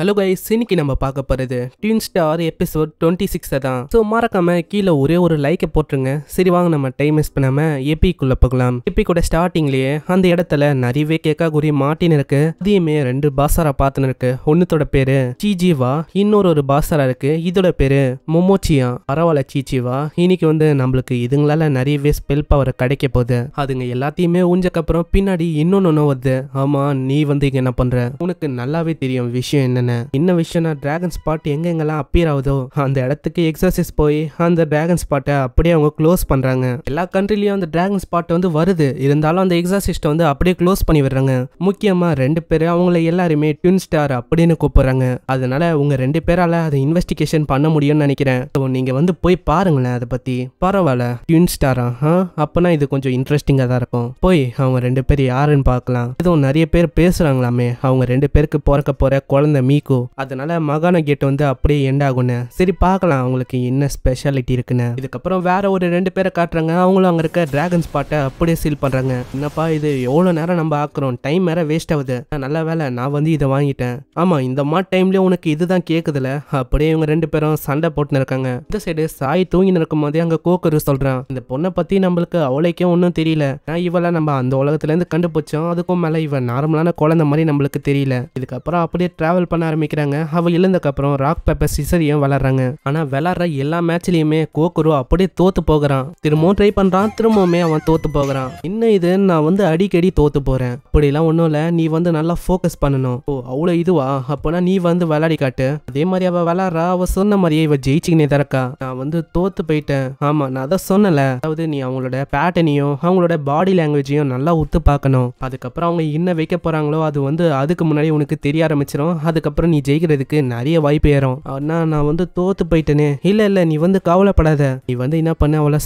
hello guys இன்னைக்கு நம்ம பார்க்க போகிறது டீன் ஸ்டார் எபிசோட் டுவெண்ட்டி சிக்ஸை தான் ஸோ மறக்காம கீழே ஒரே ஒரு லைக்கை போட்டுருங்க சரி வாங்க நம்ம டைம் மிஸ் பண்ணாமல் எபிக்குள்ளே போகலாம் கூட ஸ்டார்டிங்லேயே அந்த இடத்துல நிறையவே கேக்காகுரி மாட்டின்னு இருக்கு அதையுமே ரெண்டு பாசாரா பார்த்துன்னு இருக்கு ஒன்றுத்தோட பேர் சீஜிவா இன்னொரு ஒரு பாசாரா இருக்கு இதோட பேர் மொமோச்சியா பரவாயில்ல சீச்சிவா இன்னைக்கு வந்து நம்மளுக்கு இதுங்களால நிறையவே ஸ்பெல் பவர் கிடைக்க போகுது அதுங்க எல்லாத்தையுமே ஊஞ்சக்கப்புறம் பின்னாடி இன்னொன்று ஒன்று வருது ஆமாம் நீ வந்து இங்கே என்ன பண்ணுற உனக்கு நல்லாவே தெரியும் விஷயம் என்ன என்ன இன்ன விஷயம் டிராகன் ஸ்பாட் எங்கெங்கெல்லாம் அப்பியர் ஆகுதோ அந்த இடத்துக்கு எக்ஸசைஸ் போய் அந்த டிராகன் ஸ்பாட்டை அப்படியே அவங்க க்ளோஸ் பண்றாங்க எல்லா கண்ட்ரிலையும் அந்த டிராகன் ஸ்பாட் வந்து வருது இருந்தாலும் அந்த எக்ஸாசிஸ்ட்டை வந்து அப்படியே க்ளோஸ் பண்ணி விடுறாங்க முக்கியமா ரெண்டு பேர் அவங்கள எல்லாருமே ட்வின் ஸ்டார் அப்படின்னு கூப்பிடுறாங்க அதனால உங்க ரெண்டு பேரால அதை இன்வெஸ்டிகேஷன் பண்ண முடியும்னு நினைக்கிறேன் ஸோ நீங்கள் வந்து போய் பாருங்களேன் அதை பத்தி பரவாயில்ல ட்வின் ஸ்டாரா ஆ அப்போனா இது கொஞ்சம் இன்ட்ரெஸ்டிங்கா தான் இருக்கும் போய் அவங்க ரெண்டு பேர் யாருன்னு பார்க்கலாம் எதுவும் நிறைய பேர் பேசுறாங்களாமே அவங்க ரெண்டு பேருக்கு பிறக்க போற குழந்தை மீ மீகோ அதனால மகான கேட் வந்து அப்படியே எண்ட் ஆகும்னு சரி பார்க்கலாம் அவங்களுக்கு என்ன ஸ்பெஷாலிட்டி இருக்குன்னு இதுக்கப்புறம் வேற ஒரு ரெண்டு பேரை காட்டுறாங்க அவங்களும் அங்கே இருக்க டிராகன் ஸ்பாட்டை அப்படியே சீல் பண்ணுறாங்க என்னப்பா இது எவ்வளோ நேரம் நம்ம ஆக்குறோம் டைம் வேற வேஸ்ட் ஆகுது நல்ல வேலை நான் வந்து இதை வாங்கிட்டேன் ஆமாம் இந்த மா டைம்லேயே உனக்கு இதுதான் கேட்குதுல அப்படியே இவங்க ரெண்டு பேரும் சண்டை போட்டுன்னு இருக்காங்க இந்த சைடு சாய் தூங்கி நடக்கும் போதே அங்கே கோக்கரு சொல்கிறான் இந்த பொண்ணை பற்றி நம்மளுக்கு அவளைக்கே ஒன்றும் தெரியல நான் இவளை நம்ம அந்த உலகத்துலேருந்து கண்டுபிடிச்சோம் அதுக்கும் மேலே இவன் நார்மலான குழந்தை மாதிரி நம்மளுக்கு தெரியல இதுக்கப்புறம் அப்படியே ட்ராவல் பண்ண ஆரம்பிக்கிறாங்க அவ இழந்ததுக்கப்புறம் ராக் பேப்பர் சிசரியும் வளர்றாங்க ஆனா விளாட்ற எல்லா மேட்ச்லயுமே கோக்குரு அப்படியே தோத்து போகிறான் திரும்பவும் ட்ரை பண்றான் திரும்பவுமே அவன் தோத்து போகிறான் இன்னும் இது நான் வந்து அடிக்கடி தோத்து போறேன் அப்படி எல்லாம் ஒன்றும் இல்லை நீ வந்து நல்லா ஃபோக்கஸ் பண்ணணும் ஓ அவ்வளோ இதுவா அப்போனா நீ வந்து விளாடி காட்டு அதே மாதிரி அவள் விளாட்றா அவள் சொன்ன மாதிரியே இவள் ஜெயிச்சிக்கினே திறக்கா நான் வந்து தோத்து போயிட்டேன் ஆமாம் நான் அதை சொன்னல அதாவது நீ அவங்களோட பேட்டனையும் அவங்களோட பாடி லாங்குவேஜையும் நல்லா ஒத்து பார்க்கணும் அதுக்கப்புறம் அவங்க என்ன வைக்க போகிறாங்களோ அது வந்து அதுக்கு முன்னாடி உனக்கு தெரிய ஆரம்பிச்சிடும் அதுக்கு அதுக்கப்புறம் நீ ஜெயிக்கிறதுக்கு நிறைய வாய்ப்பு ஏறும் ஆனா நான் வந்து தோத்து போயிட்டேனே இல்ல இல்ல நீ வந்து கவலைப்படாத நீ வந்து என்ன பண்ண அவளை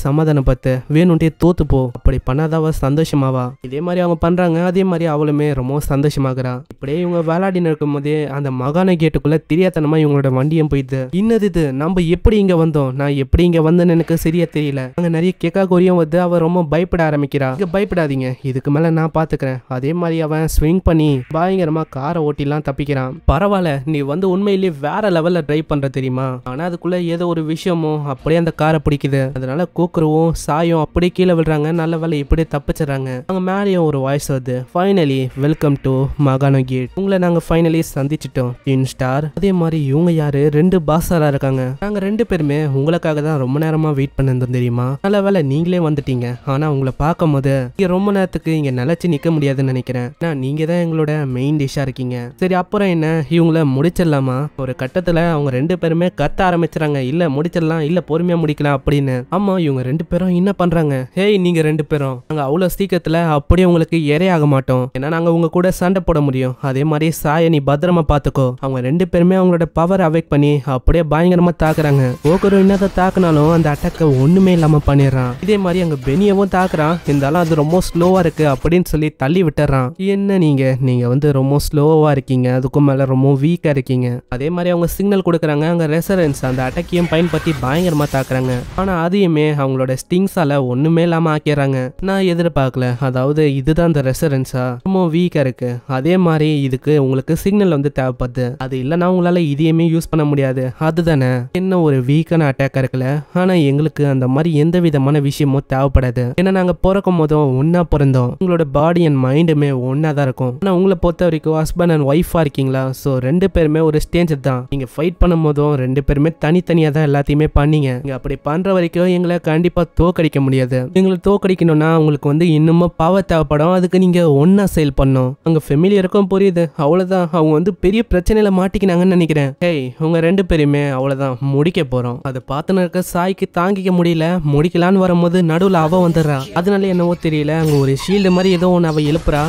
பார்த்து வேணுன்ட்டே தோத்து போ அப்படி பண்ணாதவ சந்தோஷமாவா இதே மாதிரி அவங்க பண்றாங்க அதே மாதிரி அவளுமே ரொம்ப சந்தோஷமாகறா இப்படியே இவங்க விளையாடி இருக்கும் போதே அந்த மகான கேட்டுக்குள்ள தெரியாதனமா இவங்களோட வண்டியும் போயிடுது இன்னது இது நம்ம எப்படி இங்க வந்தோம் நான் எப்படி இங்க வந்தேன்னு எனக்கு சரியா தெரியல அங்க நிறைய கேக்கா கோரியும் வந்து அவ ரொம்ப பயப்பட ஆரம்பிக்கிறா இங்க பயப்படாதீங்க இதுக்கு மேல நான் பாத்துக்கிறேன் அதே மாதிரி அவன் ஸ்விங் பண்ணி பயங்கரமா காரை ஓட்டிலாம் தப்பிக்கிறான் பரவாயில்ல பரவாயில்ல நீ வந்து உண்மையிலேயே வேற லெவல்ல ட்ரைவ் பண்ற தெரியுமா ஆனா அதுக்குள்ள ஏதோ ஒரு விஷயமோ அப்படியே அந்த காரை பிடிக்குது அதனால கூக்குறவும் சாயம் அப்படியே கீழே விழுறாங்க நல்ல வேலை இப்படி தப்பிச்சிடறாங்க அவங்க மேலேயும் ஒரு வாய்ஸ் வருது ஃபைனலி வெல்கம் டு மகானோ கேட் உங்களை நாங்க ஃபைனலி சந்திச்சிட்டோம் டின் ஸ்டார் அதே மாதிரி இவங்க யாரு ரெண்டு பாசாரா இருக்காங்க நாங்க ரெண்டு பேருமே உங்களுக்காக தான் ரொம்ப நேரமா வெயிட் பண்ணிருந்தோம் தெரியுமா நல்ல வேலை நீங்களே வந்துட்டீங்க ஆனா உங்களை பார்க்கும் போது ரொம்ப நேரத்துக்கு இங்க நிலச்சி நிக்க முடியாதுன்னு நினைக்கிறேன் நான் நீங்கள் தான் எங்களோட மெயின் டிஷ்ஷா இருக்கீங்க சரி அப்புறம் என்ன இவங்களை முடிச்சிடலாமா ஒரு கட்டத்துல அவங்க ரெண்டு பேருமே கத்த ஆரம்பிச்சிடறாங்க இல்ல முடிச்சிடலாம் இல்ல பொறுமையா முடிக்கலாம் அப்படின்னு ஆமா இவங்க ரெண்டு பேரும் என்ன பண்றாங்க ஹேய் நீங்க ரெண்டு பேரும் நாங்க அவ்வளவு சீக்கிரத்துல அப்படியே உங்களுக்கு இரையாக மாட்டோம் ஏன்னா நாங்க உங்க கூட சண்டை போட முடியும் அதே மாதிரி சாய நீ பத்திரமா பாத்துக்கோ அவங்க ரெண்டு பேருமே அவங்களோட பவர் அவேக் பண்ணி அப்படியே பயங்கரமா தாக்குறாங்க ஓகரு என்னதை தாக்குனாலும் அந்த அட்டாக்க ஒண்ணுமே இல்லாம பண்ணிடுறான் இதே மாதிரி அங்க பெனியவும் தாக்குறான் இருந்தாலும் அது ரொம்ப ஸ்லோவா இருக்கு அப்படின்னு சொல்லி தள்ளி விட்டுறான் என்ன நீங்க நீங்க வந்து ரொம்ப ஸ்லோவா இருக்கீங்க அதுக்கும் மேல ரொம்ப ரொம்பவும் வீக்காக இருக்கீங்க அதே மாதிரி அவங்க சிக்னல் கொடுக்குறாங்க அங்கே ரெசரன்ஸ் அந்த அட்டக்கியும் பயன்படுத்தி பயங்கரமாக தாக்குறாங்க ஆனால் அதையுமே அவங்களோட ஸ்டிங்ஸால் ஒன்றுமே இல்லாமல் ஆக்கிறாங்க நான் எதிர்பார்க்கல அதாவது இதுதான் அந்த ரெசரன்ஸா ரொம்ப வீக்காக இருக்குது அதே மாதிரி இதுக்கு உங்களுக்கு சிக்னல் வந்து தேவைப்படுது அது இல்லைன்னா உங்களால் இதையுமே யூஸ் பண்ண முடியாது அதுதானே என்ன ஒரு வீக்கான அட்டாக்காக இருக்குல்ல ஆனால் எங்களுக்கு அந்த மாதிரி எந்த விதமான விஷயமும் தேவைப்படாது ஏன்னா நாங்கள் பிறக்கும் போதும் ஒன்றா பிறந்தோம் உங்களோட பாடி அண்ட் மைண்டுமே ஒன்றா தான் இருக்கும் ஆனால் உங்களை பொறுத்த வரைக்கும் ஹஸ்பண்ட் அண்ட் ஒய்ஃபாக இருக்கீங்களா ஸோ ரெண்டு பேருமே ஒரு ஸ்டேஜ் தான் நீங்க ஃபைட் பண்ணும் போதும் ரெண்டு பேருமே தனித்தனியா தான் எல்லாத்தையுமே பண்ணீங்க நீங்க அப்படி பண்ற வரைக்கும் எங்களை கண்டிப்பா தோக்கடிக்க முடியாது எங்களை தோக்கடிக்கணும்னா உங்களுக்கு வந்து இன்னமும் பவர் தேவைப்படும் அதுக்கு நீங்க ஒன்னா செயல் பண்ணும் அங்க ஃபெமிலியருக்கும் புரியுது அவ்வளவுதான் அவங்க வந்து பெரிய பிரச்சனையில மாட்டிக்கினாங்கன்னு நினைக்கிறேன் ஹேய் உங்க ரெண்டு பேருமே அவ்வளவுதான் முடிக்க போறோம் அதை பார்த்துன்னு இருக்க சாய்க்கு தாங்கிக்க முடியல முடிக்கலான்னு வரும்போது நடுவுல அவ வந்துடுறா அதனால என்னவோ தெரியல அங்க ஒரு ஷீல்டு மாதிரி ஏதோ ஒன்று அவ எழுப்புறா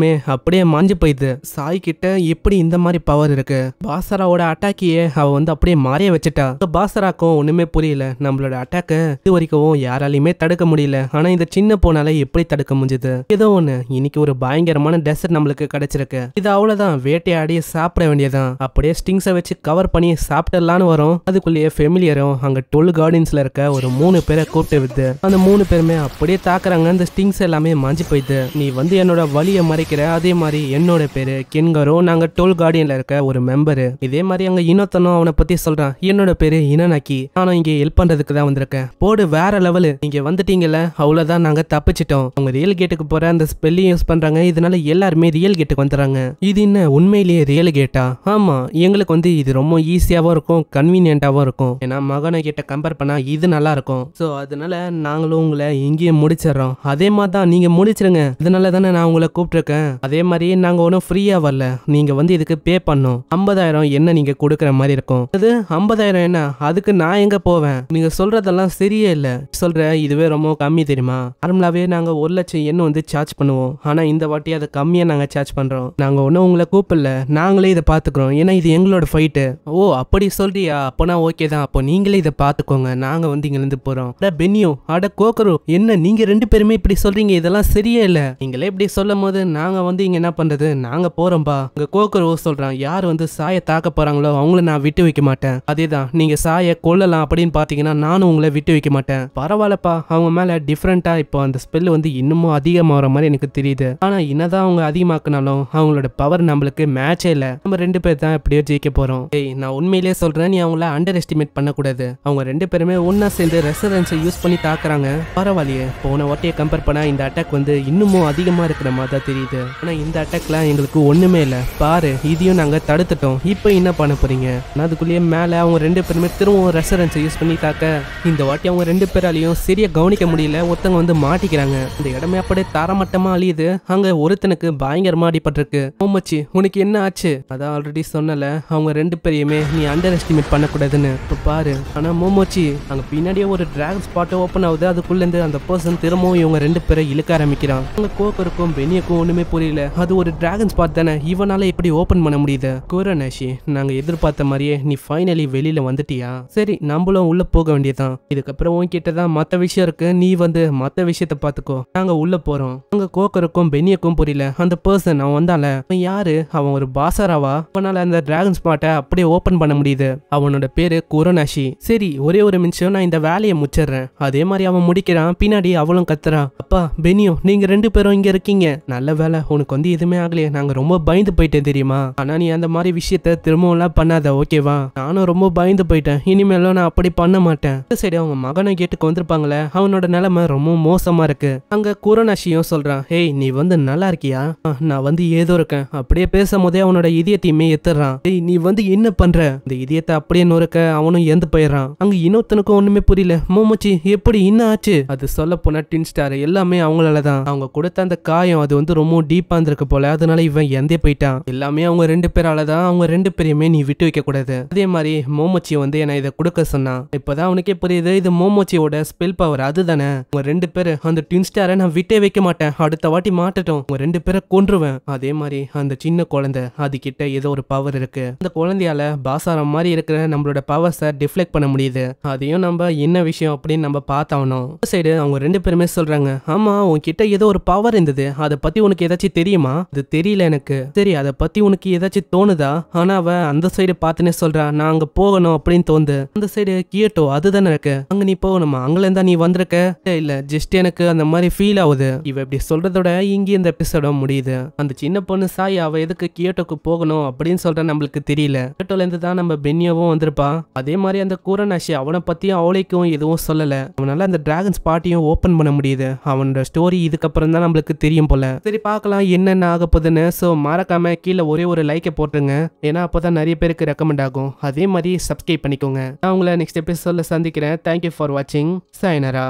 மே அப்படியே மாஞ்சு போயிடுது சாய் கிட்ட எப்படி இந்த மாதிரி பவர் இருக்கு பாசராவோட அட்டாக்கியே அவ வந்து அப்படியே மாறிய வச்சுட்டா பாசராக்கும் ஒண்ணுமே புரியல நம்மளோட அட்டாக்க இது வரைக்கும் யாராலையுமே தடுக்க முடியல ஆனா இந்த சின்ன போனால எப்படி தடுக்க முடிஞ்சது ஏதோ ஒண்ணு இன்னைக்கு ஒரு பயங்கரமான டெசர்ட் நம்மளுக்கு கிடைச்சிருக்கு இது அவ்வளவுதான் வேட்டையாடி சாப்பிட வேண்டியதான் அப்படியே ஸ்டிங்ஸை வச்சு கவர் பண்ணி சாப்பிடலான்னு வரும் அதுக்குள்ளேயே ஃபெமிலியரும் அங்க டொல் கார்டன்ஸ்ல இருக்க ஒரு மூணு பேரை கூப்பிட்டு வித்து அந்த மூணு பேருமே அப்படியே தாக்குறாங்க அந்த ஸ்டிங்ஸ் எல்லாமே மாஞ்சி போயிடுது நீ வந்து என்னோட வழியை மறைக்கிற அதே மாதிரி என்னோட பேரு கென்கரும் நாங்க டோல் கார்டியன்ல இருக்க ஒரு மெம்பரு இதே மாதிரி அங்க இன்னொத்தனும் அவனை பத்தி சொல்றான் என்னோட பேரு இனநாக்கி நானும் இங்க ஹெல்ப் பண்றதுக்கு தான் வந்திருக்கேன் போடு வேற லெவலு நீங்க வந்துட்டீங்கல்ல அவ்வளவுதான் நாங்க தப்பிச்சிட்டோம் அவங்க ரியல் கேட்டுக்கு போற அந்த ஸ்பெல்லையும் யூஸ் பண்றாங்க இதனால எல்லாருமே ரியல் கேட்டுக்கு வந்துறாங்க இது என்ன உண்மையிலேயே ரியல் கேட்டா ஆமா எங்களுக்கு வந்து இது ரொம்ப ஈஸியாவும் இருக்கும் கன்வீனியன்டாவும் இருக்கும் ஏன்னா மகனை கிட்ட கம்பேர் பண்ணா இது நல்லா இருக்கும் ஸோ அதனால நாங்களும் உங்களை இங்கேயும் முடிச்சிடறோம் அதே மாதிரி தான் நீங்க முடிச்சிருங்க இதனால தானே நான் உங்களை கூப்பிட்டுருக்கேன் அதே மாதிரி நாங்க ஒன்றும் ஃப்ரீயா வரல நீங்க வந்து இதுக்கு பே பண்ணும் ஐம்பதாயிரம் என்ன நீங்க கொடுக்குற மாதிரி இருக்கும் அது ஐம்பதாயிரம் என்ன அதுக்கு நான் எங்க போவேன் நீங்க சொல்றதெல்லாம் சரியே இல்ல சொல்ற இதுவே ரொம்ப கம்மி தெரியுமா நார்மலாவே நாங்க ஒரு லட்சம் என்ன வந்து சார்ஜ் பண்ணுவோம் ஆனா இந்த வாட்டி அதை கம்மியா நாங்க சார்ஜ் பண்றோம் நாங்க ஒன்னும் உங்களை கூப்பிடல நாங்களே இதை பாத்துக்கிறோம் ஏன்னா இது எங்களோட ஃபைட்டு ஓ அப்படி சொல்றியா அப்போனா ஓகே தான் அப்போ நீங்களே இதை பாத்துக்கோங்க நாங்க வந்து இங்கிருந்து போறோம் அட பென்னியோ அட கோக்கரோ என்ன நீங்க ரெண்டு பேருமே இப்படி சொல்றீங்க இதெல்லாம் சரியே இல்ல நீங்களே இப்படி சொல்லும் போது நாங்க வந்து இங்க என்ன பண்றது நாங்க போறோம்பா இங்க கோக்கரோ சொல்றாங்க சொல்கிறான் யார் வந்து சாயை தாக்க போகிறாங்களோ அவங்கள நான் விட்டு வைக்க மாட்டேன் அதே தான் நீங்கள் சாயை கொல்லலாம் அப்படின்னு பார்த்தீங்கன்னா நானும் உங்களை விட்டு வைக்க மாட்டேன் பரவாயில்லப்பா அவங்க மேலே டிஃப்ரெண்ட்டாக இப்போ அந்த ஸ்பெல் வந்து இன்னமும் அதிகமாகிற மாதிரி எனக்கு தெரியுது ஆனால் என்னதான் அவங்க அதிகமாக்குனாலும் அவங்களோட பவர் நம்மளுக்கு மேட்சே இல்லை நம்ம ரெண்டு பேர் தான் எப்படியோ ஜெயிக்க போகிறோம் ஏய் நான் உண்மையிலே சொல்கிறேன் நீ அவங்கள அண்டர் எஸ்டிமேட் பண்ணக்கூடாது அவங்க ரெண்டு பேருமே ஒன்றா சேர்ந்து ரெசரன்ஸை யூஸ் பண்ணி தாக்குறாங்க பரவாயில்லையே போன வாட்டியை கம்பேர் பண்ணால் இந்த அட்டாக் வந்து இன்னமும் அதிகமாக இருக்கிற மாதிரி தான் தெரியுது ஆனால் இந்த அட்டாக்லாம் எங்களுக்கு ஒன்றுமே இல்லை பாரு இதையும் நாங்கள் தடுத்துட்டோம் இப்போ என்ன பண்ண போறீங்க அதுக்குள்ளேயே மேலே அவங்க ரெண்டு பேருமே திரும்பவும் ரெசரன்ஸை யூஸ் பண்ணி தாக்க இந்த வாட்டி அவங்க ரெண்டு பேராலையும் சரியாக கவனிக்க முடியல ஒருத்தவங்க வந்து மாட்டிக்கிறாங்க இந்த இடமே அப்படியே தரமட்டமாக அழியுது அங்கே ஒருத்தனுக்கு பயங்கரமாக அடிபட்டிருக்கு ஓமச்சி உனக்கு என்ன ஆச்சு அதான் ஆல்ரெடி சொன்னல அவங்க ரெண்டு பேரையுமே நீ அண்டர் எஸ்டிமேட் பண்ணக்கூடாதுன்னு இப்போ பாரு ஆனால் மோமோச்சி அங்கே பின்னாடியே ஒரு டிராகன் ஸ்பாட்டை ஓப்பன் ஆகுது அதுக்குள்ளேருந்து அந்த பர்சன் திரும்பவும் இவங்க ரெண்டு பேரை இழுக்க ஆரம்பிக்கிறான் அவங்க கோக்கருக்கும் பெனியக்கும் ஒன்றுமே புரியல அது ஒரு டிராகன் ஸ்பாட் தானே இவனால் எப்படி ஓப்பன் பண்ண முடியும் முடியுது குரநேஷி நாங்க எதிர்பார்த்த மாதிரியே நீ ஃபைனலி வெளியில வந்துட்டியா சரி நம்மளும் உள்ள போக வேண்டியதான் இதுக்கப்புறம் உன்கிட்ட தான் மத்த விஷயம் இருக்கு நீ வந்து மத்த விஷயத்த பாத்துக்கோ நாங்க உள்ள போறோம் அங்க கோக்கருக்கும் பெனியக்கும் புரியல அந்த பர்சன் அவன் வந்தால அவன் யாரு அவன் ஒரு பாசாராவா அவனால அந்த டிராகன் ஸ்பாட்டை அப்படியே ஓபன் பண்ண முடியுது அவனோட பேரு குரநாஷி சரி ஒரே ஒரு நிமிஷம் நான் இந்த வேலையை முச்சிடுறேன் அதே மாதிரி அவன் முடிக்கிறான் பின்னாடி அவளும் கத்துறான் அப்பா பெனியோ நீங்க ரெண்டு பேரும் இங்க இருக்கீங்க நல்ல வேலை உனக்கு வந்து எதுவுமே ஆகலையே நாங்க ரொம்ப பயந்து போயிட்டேன் தெரியுமா ஆனா நீ அந்த மாதிரி விஷயத்த திரும்பவும்லாம் பண்ணாத ஓகேவா நானும் ரொம்ப பயந்து போயிட்டேன் இனிமேலும் நான் அப்படி பண்ண மாட்டேன் சரி அவங்க மகனை கேட்டுக்கு வந்திருப்பாங்களே அவனோட நிலைமை ரொம்ப மோசமா இருக்கு அங்க குரோனாஷியும் சொல்றான் ஹேய் நீ வந்து நல்லா இருக்கியா நான் வந்து ஏதோ இருக்கேன் அப்படியே பேசும் போதே அவனோட இதயத்தையுமே எத்துறான் டேய் நீ வந்து என்ன பண்ற இந்த இதயத்தை அப்படியே நொறுக்க அவனும் ஏந்து போயிடறான் அங்க இன்னொருத்தனுக்கும் ஒண்ணுமே புரியல மோமச்சி எப்படி என்ன ஆச்சு அது சொல்ல போனா டின் ஸ்டார் எல்லாமே அவங்களாலதான் அவங்க கொடுத்த அந்த காயம் அது வந்து ரொம்ப டீப்பா இருந்திருக்கு போல அதனால இவன் எந்தே போயிட்டான் எல்லாமே அவங்க ரெண்டு ரெண்டு பேரால தான் அவங்க ரெண்டு பேரையுமே நீ விட்டு வைக்க கூடாது அதே மாதிரி மோமோச்சி வந்து என்ன இதை கொடுக்க சொன்னான் இப்பதான் அவனுக்கே புரியுது இது மோமோச்சியோட ஸ்பெல் பவர் அதுதானே உங்க ரெண்டு பேரு அந்த ட்வின் ஸ்டாரை நான் விட்டே வைக்க மாட்டேன் அடுத்த வாட்டி மாட்டட்டும் உங்க ரெண்டு பேரை கொன்றுவேன் அதே மாதிரி அந்த சின்ன குழந்தை அது கிட்ட ஏதோ ஒரு பவர் இருக்கு அந்த குழந்தையால பாசாரம் மாதிரி இருக்கிற நம்மளோட பவர்ஸை டிஃப்ளெக்ட் பண்ண முடியுது அதையும் நம்ம என்ன விஷயம் அப்படின்னு நம்ம பார்த்தவனும் சைடு அவங்க ரெண்டு பேருமே சொல்றாங்க ஆமா உன்கிட்ட ஏதோ ஒரு பவர் இருந்தது அதை பத்தி உனக்கு ஏதாச்சும் தெரியுமா அது தெரியல எனக்கு சரி அதை பத்தி உனக்கு ஏதாச்சும் ஏதாச்சும் தோணுதா ஆனா அவ அந்த சைடு பார்த்துனே சொல்றா நான் அங்க போகணும் அப்படின்னு தோந்து அந்த சைடு கியட்டோ அதுதானே இருக்கு அங்க நீ போகணுமா அங்கல இருந்தா நீ வந்திருக்க இல்ல ஜஸ்ட் எனக்கு அந்த மாதிரி ஃபீல் ஆகுது இவ இப்படி சொல்றதோட இங்கே இந்த எபிசோட முடியுது அந்த சின்ன பொண்ணு சாய் அவ எதுக்கு கியோட்டோக்கு போகணும் அப்படின்னு சொல்ற நம்மளுக்கு தெரியல கேட்டோல இருந்து தான் நம்ம பென்யாவும் வந்திருப்பா அதே மாதிரி அந்த கூரநாஷி அவனை பத்தியும் அவளைக்கும் எதுவும் சொல்லல அவனால அந்த டிராகன்ஸ் பாட்டியும் ஓபன் பண்ண முடியுது அவனோட ஸ்டோரி இதுக்கப்புறம் தான் நம்மளுக்கு தெரியும் போல சரி பார்க்கலாம் என்னென்ன ஆக போகுதுன்னு ஸோ மறக்காம கீழே ஒரே ஒரு லைக் லைக்கை போட்டுருங்க ஏன்னா அப்போ தான் நிறைய பேருக்கு ரெக்கமெண்ட் ஆகும் அதே மாதிரி சப்ஸ்கிரைப் பண்ணிக்கோங்க நான் உங்களை நெக்ஸ்ட் எபிசோடில் சந்திக்கிறேன் தேங்க்யூ ஃபார் வாட்சிங் சாய்னரா